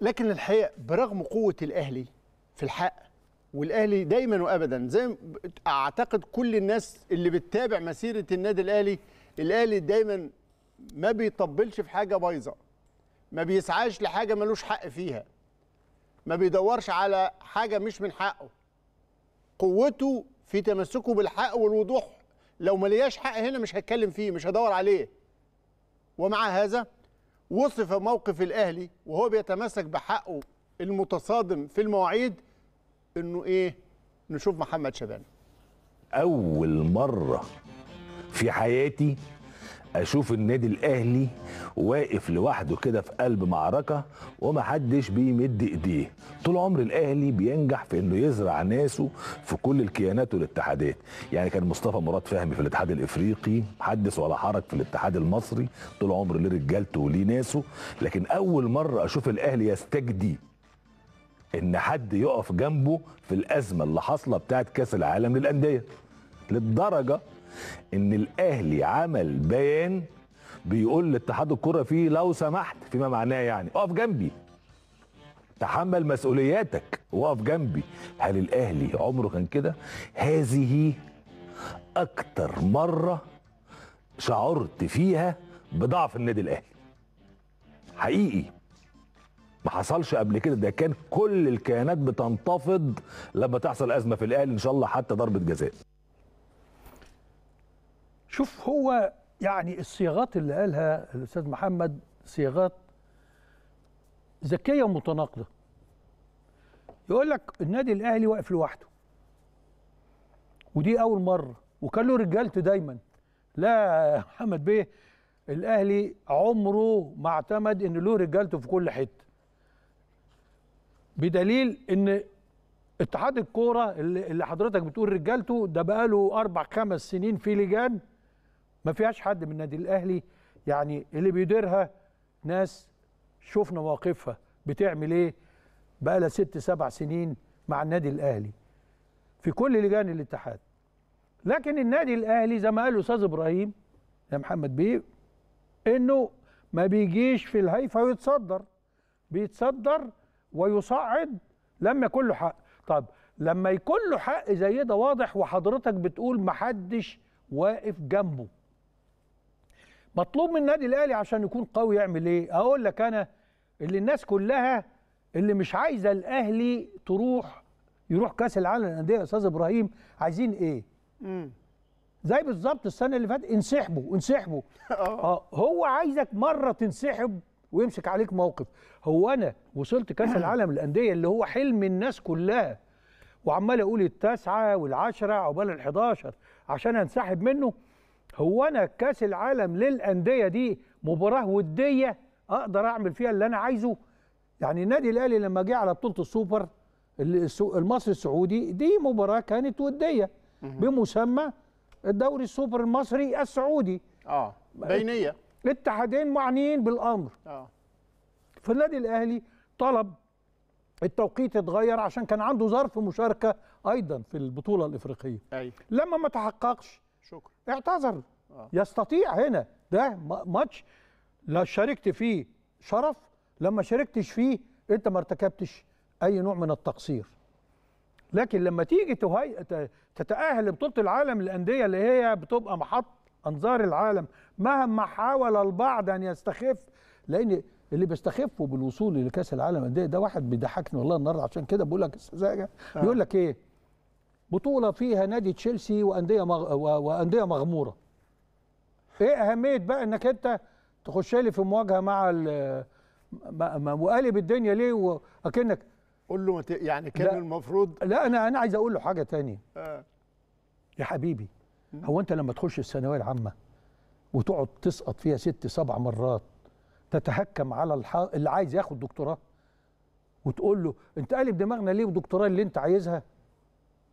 لكن الحقيقه برغم قوه الاهلي في الحق والاهلي دايما وابدا زي اعتقد كل الناس اللي بتتابع مسيره النادي الاهلي الاهلي دايما ما بيطبلش في حاجه بايظه ما بيسعاش لحاجه ملوش حق فيها ما بيدورش على حاجه مش من حقه قوته في تمسكه بالحق والوضوح لو ما حق هنا مش هتكلم فيه مش هدور عليه ومع هذا وصف موقف الاهلي وهو بيتمسك بحقه المتصادم في المواعيد انه ايه نشوف محمد شبان اول مره في حياتي اشوف النادي الاهلي واقف لوحده كده في قلب معركه ومحدش بيمد ايديه طول عمر الاهلي بينجح في انه يزرع ناسه في كل الكيانات والاتحادات يعني كان مصطفى مراد فهمي في الاتحاد الافريقي حدث ولا حرج في الاتحاد المصري طول عمر ليه رجالته وليه ناسه لكن اول مره اشوف الاهلي يستجدي ان حد يقف جنبه في الازمه اللي حاصله بتاعه كاس العالم للانديه للدرجه ان الاهلي عمل بيان بيقول لاتحاد الكره فيه لو سمحت فيما معناه يعني اقف جنبي تحمل مسؤولياتك واقف جنبي هل الاهلي عمره كان كده هذه اكتر مره شعرت فيها بضعف النادي الاهلي حقيقي ما حصلش قبل كده ده كان كل الكيانات بتنتفض لما تحصل ازمه في الاهلي ان شاء الله حتى ضربه جزاء شوف هو يعني الصياغات اللي قالها الاستاذ محمد صياغات ذكيه ومتناقضه يقول لك النادي الاهلي واقف لوحده ودي اول مره وكان له رجالته دايما لا محمد بيه الاهلي عمره ما اعتمد ان له رجالته في كل حته بدليل ان اتحاد الكوره اللي حضرتك بتقول رجالته ده بقاله اربع خمس سنين في لجان ما فيهاش حد من النادي الاهلي يعني اللي بيديرها ناس شفنا مواقفها بتعمل ايه بقى لها ست سبع سنين مع النادي الاهلي في كل لجان الاتحاد لكن النادي الاهلي زي ما قال الاستاذ ابراهيم يا محمد بيه انه ما بيجيش في الهيفا ويتصدر بيتصدر ويصعد لما يكون له حق طب لما يكون له حق زي ده واضح وحضرتك بتقول محدش واقف جنبه مطلوب من النادي الاهلي عشان يكون قوي يعمل ايه اقول لك انا اللي الناس كلها اللي مش عايزه الاهلي تروح يروح كاس العالم للانديه يا استاذ ابراهيم عايزين ايه امم زي بالظبط السنه اللي فاتت انسحبوا انسحبوا أه. اه هو عايزك مره تنسحب ويمسك عليك موقف هو انا وصلت كاس العالم للانديه اللي هو حلم الناس كلها وعمال اقول التاسعه والعشره عقبال ال11 عشان انسحب منه هو انا كاس العالم للانديه دي مباراه وديه اقدر اعمل فيها اللي انا عايزه يعني النادي الاهلي لما جه على بطوله السوبر المصري السعودي دي مباراه كانت وديه بمسمى الدوري السوبر المصري السعودي اه بينيه الاتحادين معنيين بالامر اه فالنادي الاهلي طلب التوقيت اتغير عشان كان عنده ظرف مشاركه ايضا في البطوله الافريقيه أي. لما ما تحققش شكرا اعتذر آه. يستطيع هنا ده ماتش لا شاركت فيه شرف لما شاركتش فيه انت ما ارتكبتش اي نوع من التقصير لكن لما تيجي تهي... تتاهل لبطوله العالم للانديه اللي هي بتبقى محط انظار العالم مهما حاول البعض ان يستخف لان اللي بيستخفوا بالوصول لكاس العالم الانديه ده واحد بيضحكني والله النهارده عشان كده بقول لك استاذ بيقول آه. لك ايه بطوله فيها نادي تشيلسي وانديه مغ... وانديه مغموره ايه اهميه بقى انك انت تخش لي في مواجهه مع ال... وقالب الدنيا ليه واكنك قول له يعني كان لا المفروض لا انا انا عايز اقول له حاجه تانية آه. يا حبيبي هو انت لما تخش الثانويه العامه وتقعد تسقط فيها ست سبع مرات تتهكم على الح... اللي عايز ياخد دكتوراه وتقول له انت قالب دماغنا ليه ودكتوراه اللي انت عايزها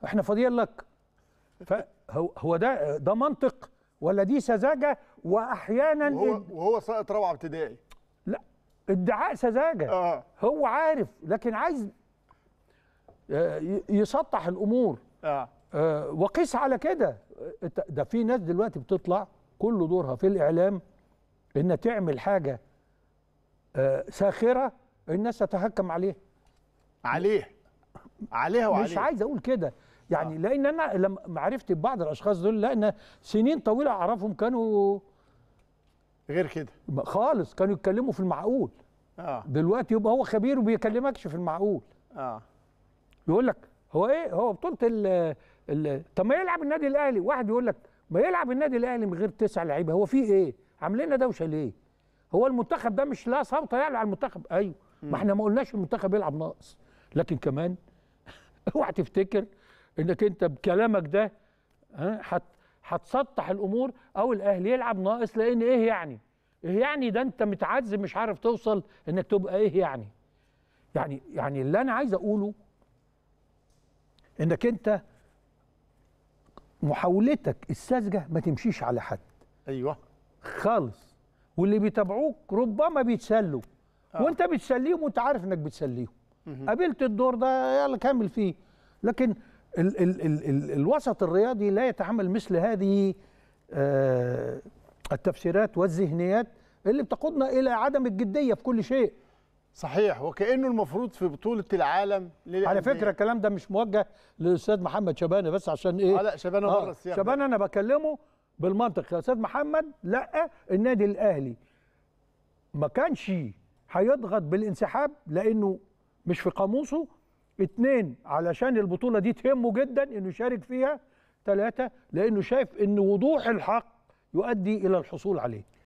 احنا فاضيين لك فهو هو ده ده منطق ولا دي سذاجه واحيانا وهو, وهو ساقط روعه ابتدائي لا ادعاء سذاجه آه. هو عارف لكن عايز آه، يسطح الامور آه. آه وقيس على كده ده في ناس دلوقتي بتطلع كل دورها في الاعلام ان تعمل حاجه آه ساخره الناس تتهكم عليه عليه عليها وعليه مش عايز اقول كده يعني آه. لان انا لما عرفت بعض الاشخاص دول لان سنين طويله اعرفهم كانوا غير كده خالص كانوا يتكلموا في المعقول اه دلوقتي يبقى هو خبير وبيكلمكش في المعقول اه يقول لك هو ايه هو بطوله ال طب ما يلعب النادي الاهلي واحد يقول لك ما يلعب النادي الاهلي من غير تسع لعيبه هو في ايه عاملين لنا دوشه ليه هو المنتخب ده مش لا صوت يعلى على المنتخب ايوه ما احنا ما قلناش المنتخب يلعب ناقص لكن كمان اوعى تفتكر انك انت بكلامك ده هتسطح الامور او الاهلي يلعب ناقص لان ايه يعني؟ ايه يعني ده انت متعذب مش عارف توصل انك تبقى ايه يعني؟ يعني يعني اللي انا عايز اقوله انك انت محاولتك الساذجه ما تمشيش على حد ايوه خالص واللي بيتابعوك ربما بيتسلوا آه. وانت بتسليهم وانت عارف انك بتسليهم قابلت الدور ده يلا كمل فيه لكن ال ال ال ال الوسط الرياضي لا يتحمل مثل هذه آه التفسيرات والذهنيات اللي بتقودنا الى عدم الجديه في كل شيء صحيح وكانه المفروض في بطوله العالم على فكره الكلام ده مش موجه للاستاذ محمد شبانه بس عشان ايه اه لا شبانه آه السياق شبانه انا بكلمه بالمنطق يا استاذ محمد لا النادي الاهلي ما كانش هيضغط بالانسحاب لانه مش في قاموسه اتنين علشان البطولة دي تهمه جدا انه يشارك فيها ثلاثة لانه شايف ان وضوح الحق يؤدي الى الحصول عليه